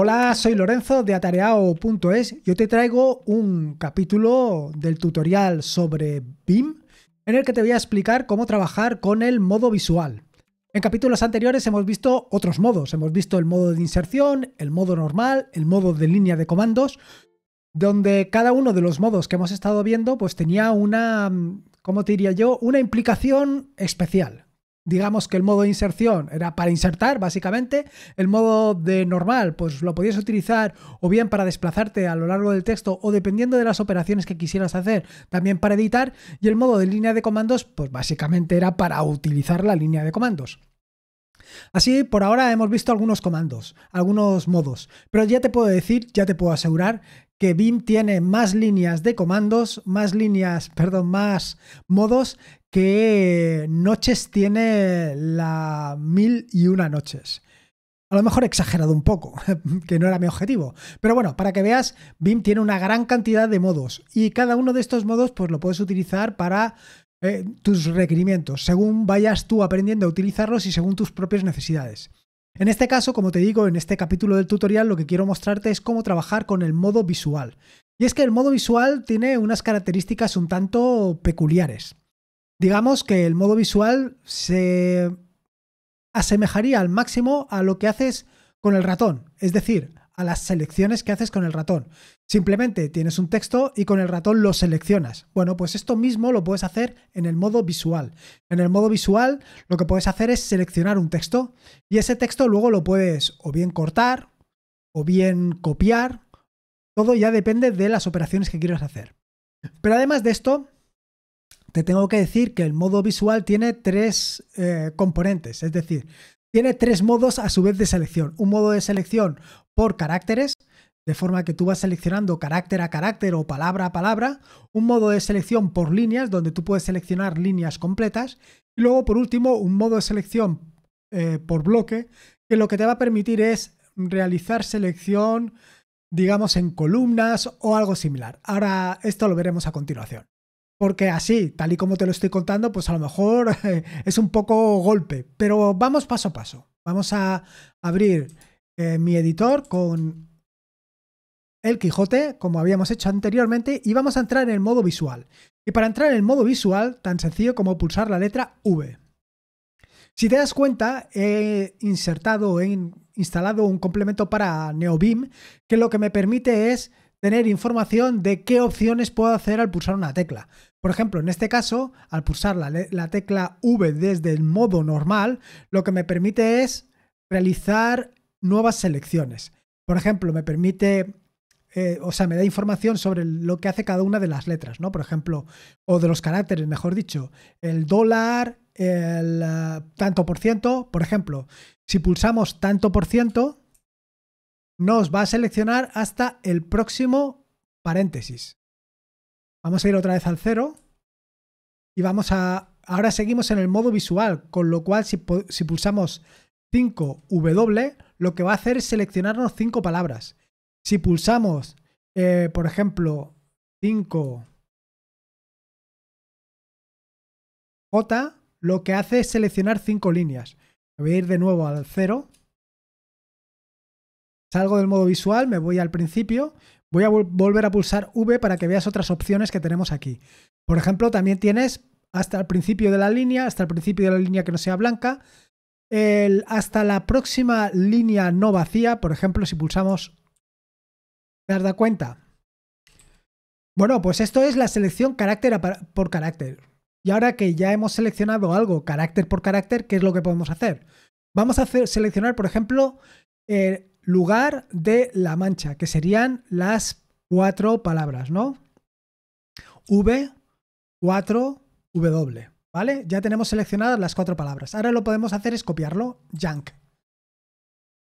Hola, soy Lorenzo de atareao.es. Yo te traigo un capítulo del tutorial sobre BIM en el que te voy a explicar cómo trabajar con el modo visual. En capítulos anteriores hemos visto otros modos. Hemos visto el modo de inserción, el modo normal, el modo de línea de comandos, donde cada uno de los modos que hemos estado viendo pues tenía una, ¿cómo te diría yo? Una implicación especial digamos que el modo de inserción era para insertar, básicamente. El modo de normal, pues lo podías utilizar o bien para desplazarte a lo largo del texto o dependiendo de las operaciones que quisieras hacer, también para editar. Y el modo de línea de comandos, pues básicamente era para utilizar la línea de comandos. Así, por ahora hemos visto algunos comandos, algunos modos, pero ya te puedo decir, ya te puedo asegurar que BIM tiene más líneas de comandos, más líneas, perdón, más modos que noches tiene la mil y una noches. A lo mejor he exagerado un poco, que no era mi objetivo. Pero bueno, para que veas, BIM tiene una gran cantidad de modos y cada uno de estos modos pues lo puedes utilizar para eh, tus requerimientos, según vayas tú aprendiendo a utilizarlos y según tus propias necesidades. En este caso, como te digo, en este capítulo del tutorial lo que quiero mostrarte es cómo trabajar con el modo visual. Y es que el modo visual tiene unas características un tanto peculiares. Digamos que el modo visual se asemejaría al máximo a lo que haces con el ratón, es decir, a las selecciones que haces con el ratón. Simplemente tienes un texto y con el ratón lo seleccionas. Bueno, pues esto mismo lo puedes hacer en el modo visual. En el modo visual lo que puedes hacer es seleccionar un texto y ese texto luego lo puedes o bien cortar o bien copiar. Todo ya depende de las operaciones que quieras hacer. Pero además de esto, te tengo que decir que el modo visual tiene tres eh, componentes. Es decir, tiene tres modos a su vez de selección. Un modo de selección por caracteres, de forma que tú vas seleccionando carácter a carácter o palabra a palabra. Un modo de selección por líneas, donde tú puedes seleccionar líneas completas. Y luego, por último, un modo de selección eh, por bloque, que lo que te va a permitir es realizar selección, digamos, en columnas o algo similar. Ahora esto lo veremos a continuación porque así, tal y como te lo estoy contando, pues a lo mejor eh, es un poco golpe, pero vamos paso a paso. Vamos a abrir eh, mi editor con el Quijote, como habíamos hecho anteriormente, y vamos a entrar en el modo visual. Y para entrar en el modo visual, tan sencillo como pulsar la letra V. Si te das cuenta, he insertado, he instalado un complemento para NeoBeam, que lo que me permite es tener información de qué opciones puedo hacer al pulsar una tecla. Por ejemplo, en este caso, al pulsar la, tecla V desde el modo normal, lo que me permite es realizar nuevas selecciones. Por ejemplo, me permite eh, o sea, me da información sobre lo que hace cada una de las letras, ¿no? Por ejemplo, o de los caracteres, mejor dicho, el dólar, el eh, tanto por ciento, por ejemplo, si pulsamos tanto por ciento, nos va a seleccionar hasta el próximo paréntesis. Vamos a ir otra vez al cero. Y vamos a... Ahora seguimos en el modo visual, con lo cual si, pulsamos 5W, lo que va a hacer es seleccionarnos 5 palabras. Si pulsamos, eh, por ejemplo, 5... J lo que hace es seleccionar cinco líneas. voy a ir de nuevo al cero Salgo del modo visual, me voy al principio, Voy a volver a pulsar V para que veas otras opciones que tenemos aquí. Por ejemplo, también tienes hasta el principio de la línea, hasta el principio de la línea que no sea blanca, hasta la próxima línea no vacía, por ejemplo, si pulsamos... ¿Te has cuenta? Bueno, pues esto es la selección carácter por carácter. Y ahora que ya hemos seleccionado algo carácter por carácter, ¿qué es lo que podemos hacer? Vamos a hacer, seleccionar, por ejemplo, eh, lugar de la mancha, que serían las cuatro palabras, ¿no? V, 4, W, ¿vale? Ya tenemos seleccionadas las cuatro palabras. Ahora lo podemos hacer es copiarlo, junk.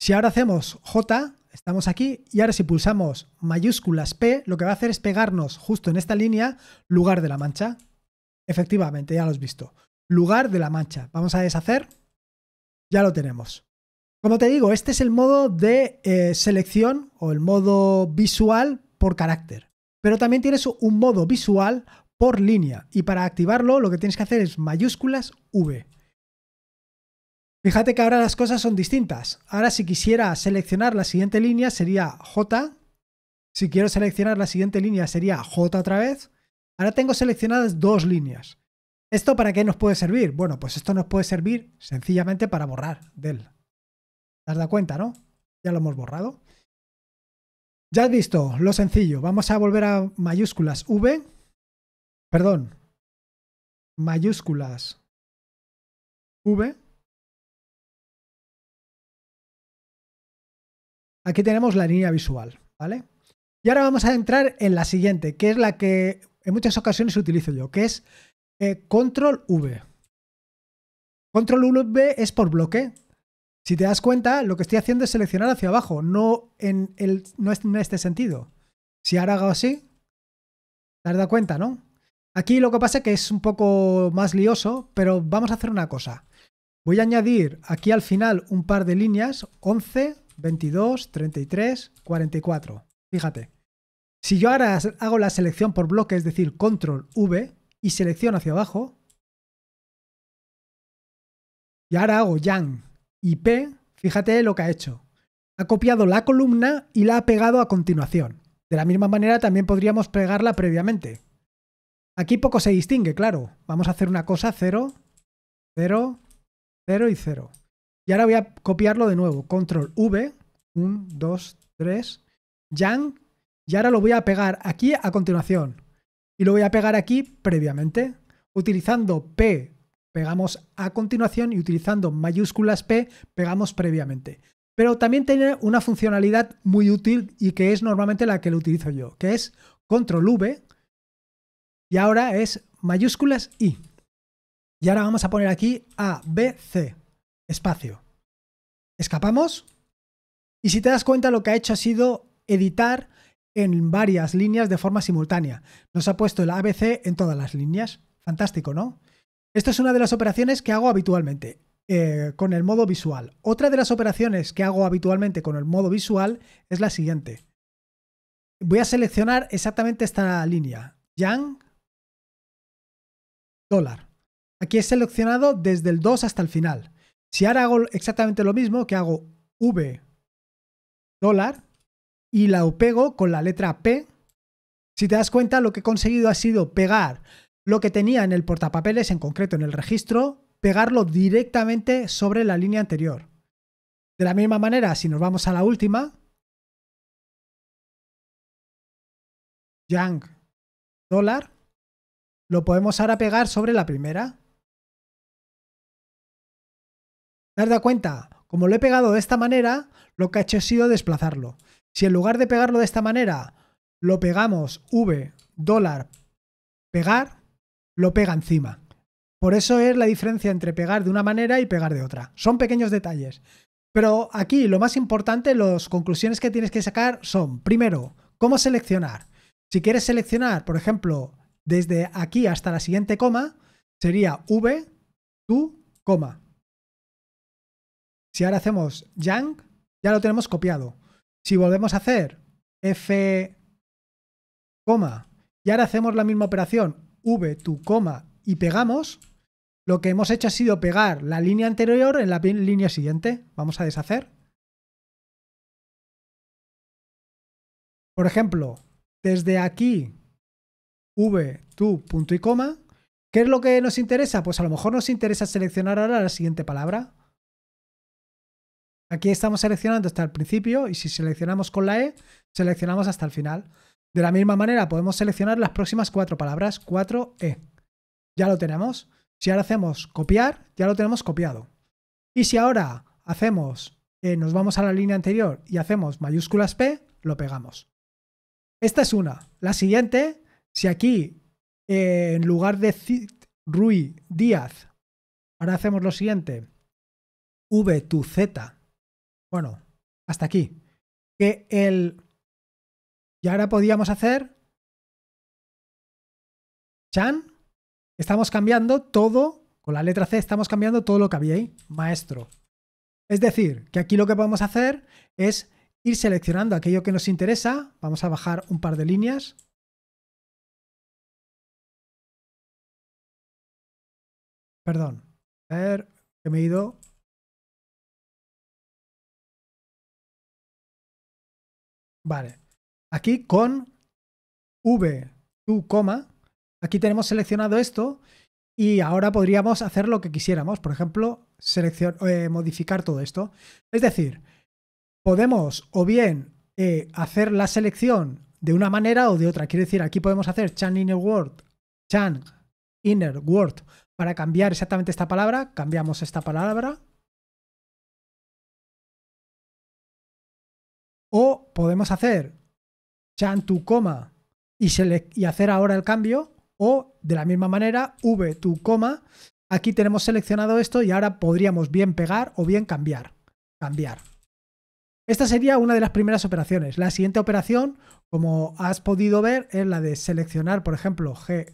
Si ahora hacemos J, estamos aquí, y ahora si pulsamos mayúsculas P, lo que va a hacer es pegarnos justo en esta línea lugar de la mancha. Efectivamente, ya lo has visto. Lugar de la mancha. Vamos a deshacer. Ya lo tenemos. Como te digo, este es el modo de eh, selección o el modo visual por carácter. Pero también tienes un modo visual por línea. Y para activarlo lo que tienes que hacer es mayúsculas V. Fíjate que ahora las cosas son distintas. Ahora si quisiera seleccionar la siguiente línea sería J. Si quiero seleccionar la siguiente línea sería J otra vez. Ahora tengo seleccionadas dos líneas. ¿Esto para qué nos puede servir? Bueno, pues esto nos puede servir sencillamente para borrar del ¿Te has dado cuenta, no? Ya lo hemos borrado. Ya has visto, lo sencillo. Vamos a volver a mayúsculas V. Perdón. Mayúsculas V. Aquí tenemos la línea visual, ¿vale? Y ahora vamos a entrar en la siguiente, que es la que en muchas ocasiones utilizo yo, que es eh, control V. Control V es por bloque, si te das cuenta, lo que estoy haciendo es seleccionar hacia abajo, no en, este sentido. Si ahora hago así, te has cuenta, ¿no? Aquí lo que pasa es que es un poco más lioso, pero vamos a hacer una cosa. Voy a añadir aquí al final un par de líneas, 11, 22, 33, 44. Fíjate. Si yo ahora hago la selección por bloque, es decir, control V, y selecciono hacia abajo, y ahora hago yang y P, fíjate lo que ha hecho. Ha copiado la columna y la ha pegado a continuación. De la misma manera también podríamos pegarla previamente. Aquí poco se distingue, claro. Vamos a hacer una cosa 0, 0, 0 y 0. Y ahora voy a copiarlo de nuevo. Control V, 1, 2, 3, yang. Y ahora lo voy a pegar aquí a continuación. Y lo voy a pegar aquí previamente. Utilizando P pegamos a continuación y utilizando mayúsculas P pegamos previamente. Pero también tiene una funcionalidad muy útil y que es normalmente la que lo utilizo yo, que es control V y ahora es mayúsculas I. Y ahora vamos a poner aquí A, B, C, espacio. Escapamos y si te das cuenta lo que ha hecho ha sido editar en varias líneas de forma simultánea. Nos ha puesto el ABC en todas las líneas. Fantástico, ¿no? Esta es una de las operaciones que hago habitualmente eh, con el modo visual. Otra de las operaciones que hago habitualmente con el modo visual es la siguiente. Voy a seleccionar exactamente esta línea. Yang, dólar. Aquí he seleccionado desde el 2 hasta el final. Si ahora hago exactamente lo mismo, que hago V dólar y la pego con la letra P, si te das cuenta lo que he conseguido ha sido pegar lo que tenía en el portapapeles, en concreto en el registro, pegarlo directamente sobre la línea anterior. De la misma manera, si nos vamos a la última, Yang dólar, lo podemos ahora pegar sobre la primera. Dar de cuenta? Como lo he pegado de esta manera, lo que ha hecho ha sido desplazarlo. Si en lugar de pegarlo de esta manera, lo pegamos V dólar pegar, lo pega encima. Por eso es la diferencia entre pegar de una manera y pegar de otra. Son pequeños detalles. Pero aquí lo más importante, las conclusiones que tienes que sacar son, primero, cómo seleccionar. Si quieres seleccionar, por ejemplo, desde aquí hasta la siguiente coma, sería V, tu, coma. Si ahora hacemos yang, ya lo tenemos copiado. Si volvemos a hacer F, coma, y ahora hacemos la misma operación, v tu coma y pegamos, lo que hemos hecho ha sido pegar la línea anterior en la línea siguiente. Vamos a deshacer. Por ejemplo, desde aquí, v, tu, punto y coma. ¿Qué es lo que nos interesa? Pues a lo mejor nos interesa seleccionar ahora la siguiente palabra. Aquí estamos seleccionando hasta el principio y si seleccionamos con la E, seleccionamos hasta el final. De la misma manera, podemos seleccionar las próximas cuatro palabras, 4E. Ya lo tenemos. Si ahora hacemos copiar, ya lo tenemos copiado. Y si ahora hacemos, eh, nos vamos a la línea anterior y hacemos mayúsculas P, lo pegamos. Esta es una. La siguiente, si aquí eh, en lugar de Cid, Rui Díaz, ahora hacemos lo siguiente. V tu Z. Bueno, hasta aquí. Que el y ahora podíamos hacer... Chan. Estamos cambiando todo, con la letra C estamos cambiando todo lo que había ahí. Maestro. Es decir, que aquí lo que podemos hacer es ir seleccionando aquello que nos interesa. Vamos a bajar un par de líneas. Perdón. A ver, que me he ido. Vale. Aquí con v, tu coma, aquí tenemos seleccionado esto y ahora podríamos hacer lo que quisiéramos, por ejemplo, eh, modificar todo esto. Es decir, podemos o bien eh, hacer la selección de una manera o de otra. Quiero decir, aquí podemos hacer chan inner word, chan inner word para cambiar exactamente esta palabra. Cambiamos esta palabra. O podemos hacer chan tu coma y, hacer ahora el cambio. O de la misma manera, v tu coma. Aquí tenemos seleccionado esto y ahora podríamos bien pegar o bien cambiar. Cambiar. Esta sería una de las primeras operaciones. La siguiente operación, como has podido ver, es la de seleccionar, por ejemplo, G,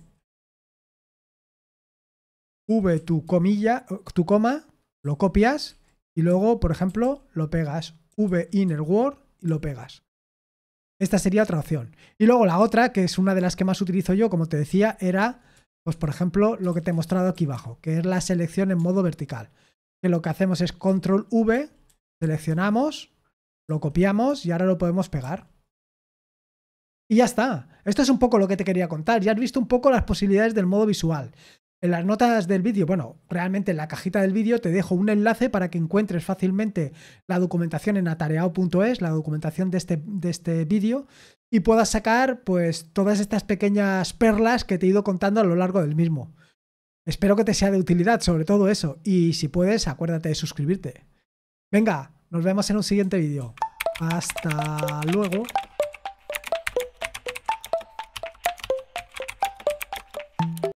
V tu comilla, tu coma, lo copias y luego, por ejemplo, lo pegas. V inner word y lo pegas. Esta sería otra opción. Y luego la otra, que es una de las que más utilizo yo, como te decía, era, pues por ejemplo, lo que te he mostrado aquí abajo, que es la selección en modo vertical. Que lo que hacemos es control V, seleccionamos, lo copiamos y ahora lo podemos pegar. Y ya está. Esto es un poco lo que te quería contar. Ya has visto un poco las posibilidades del modo visual. En las notas del vídeo, bueno, realmente en la cajita del vídeo te dejo un enlace para que encuentres fácilmente la documentación en atareao.es, la documentación de este, de este vídeo, y puedas sacar pues todas estas pequeñas perlas que te he ido contando a lo largo del mismo. Espero que te sea de utilidad, sobre todo eso, y si puedes, acuérdate de suscribirte. Venga, nos vemos en un siguiente vídeo. Hasta luego.